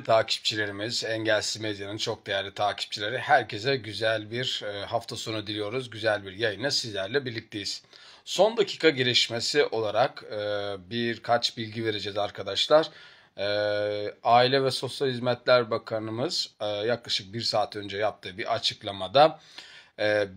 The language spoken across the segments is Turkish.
takipçilerimiz, Engelsiz Medya'nın çok değerli takipçileri herkese güzel bir e, hafta sonu diliyoruz. Güzel bir yayına sizlerle birlikteyiz. Son dakika girişmesi olarak e, birkaç bilgi vereceğiz arkadaşlar. E, Aile ve Sosyal Hizmetler Bakanımız yaklaşık bir saat önce yaptığı bir açıklamada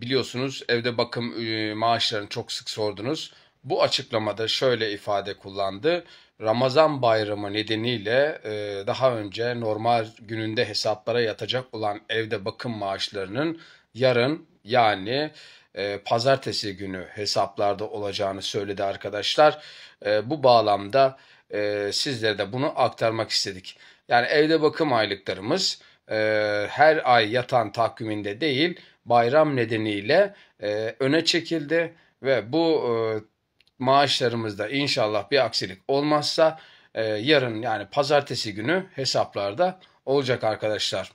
biliyorsunuz evde bakım maaşlarını çok sık sordunuz bu açıklamada şöyle ifade kullandı. Ramazan bayramı nedeniyle e, daha önce normal gününde hesaplara yatacak olan evde bakım maaşlarının yarın yani e, pazartesi günü hesaplarda olacağını söyledi arkadaşlar. E, bu bağlamda sizlere de bunu aktarmak istedik. Yani evde bakım aylıklarımız her ay yatan takviminde değil bayram nedeniyle öne çekildi ve bu maaşlarımızda inşallah bir aksilik olmazsa e, yarın yani pazartesi günü hesaplarda olacak arkadaşlar.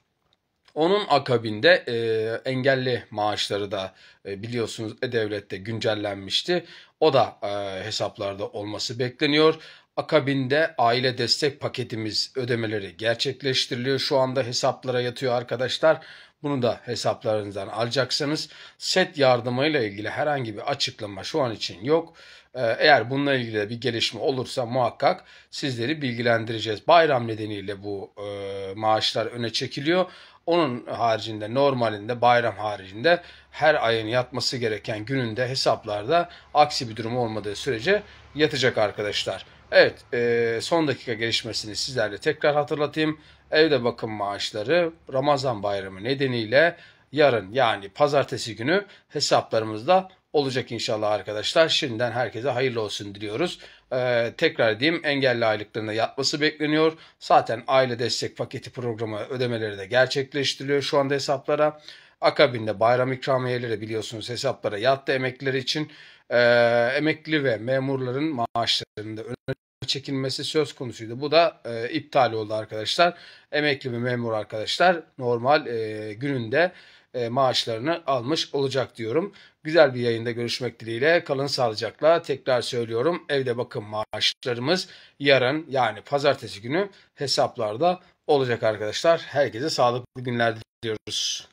Onun akabinde e, engelli maaşları da e, biliyorsunuz e-devlette güncellenmişti. O da e, hesaplarda olması bekleniyor. Akabinde aile destek paketimiz ödemeleri gerçekleştiriliyor. Şu anda hesaplara yatıyor arkadaşlar. Bunu da hesaplarınızdan alacaksınız. Set yardımıyla ilgili herhangi bir açıklama şu an için yok. Ee, eğer bununla ilgili bir gelişme olursa muhakkak sizleri bilgilendireceğiz. Bayram nedeniyle bu e, maaşlar öne çekiliyor. Onun haricinde normalinde bayram haricinde her ayın yatması gereken gününde hesaplarda aksi bir durum olmadığı sürece yatacak arkadaşlar. Evet, e, son dakika gelişmesini sizlerle tekrar hatırlatayım. Evde bakım maaşları Ramazan bayramı nedeniyle yarın yani pazartesi günü hesaplarımızda olacak inşallah arkadaşlar. Şimdiden herkese hayırlı olsun diliyoruz. E, tekrar diyeyim engelli aylıklarına yatması bekleniyor. Zaten aile destek paketi programı ödemeleri de gerçekleştiriliyor şu anda hesaplara. Akabinde bayram ikramiyeleri biliyorsunuz hesaplara yattı emekliler için. E, emekli ve memurların maaşlarında öne çekilmesi söz konusuydu. Bu da e, iptal oldu arkadaşlar. Emekli ve memur arkadaşlar normal e, gününde e, maaşlarını almış olacak diyorum. Güzel bir yayında görüşmek dileğiyle. Kalın sağlıcakla. Tekrar söylüyorum evde bakın maaşlarımız yarın yani pazartesi günü hesaplarda olacak arkadaşlar. Herkese sağlıklı günler diliyoruz.